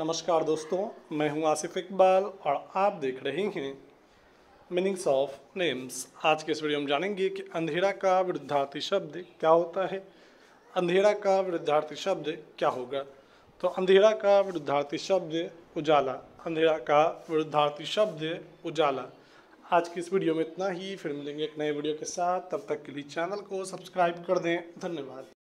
नमस्कार दोस्तों मैं हूं आसिफ इकबाल और आप देख रहे हैं मीनिंग्स ऑफ नेम्स आज के इस वीडियो में जानेंगे कि अंधेरा का वृद्धार्थी शब्द क्या होता है अंधेरा का वृद्धार्थी शब्द क्या होगा तो अंधेरा का वृद्धार्थी शब्द उजाला अंधेरा का वृद्धार्थी शब्द उजाला आज की इस वीडियो में इतना ही फिर मिलेंगे एक नए वीडियो के साथ तब तक के लिए चैनल को सब्सक्राइब कर दें धन्यवाद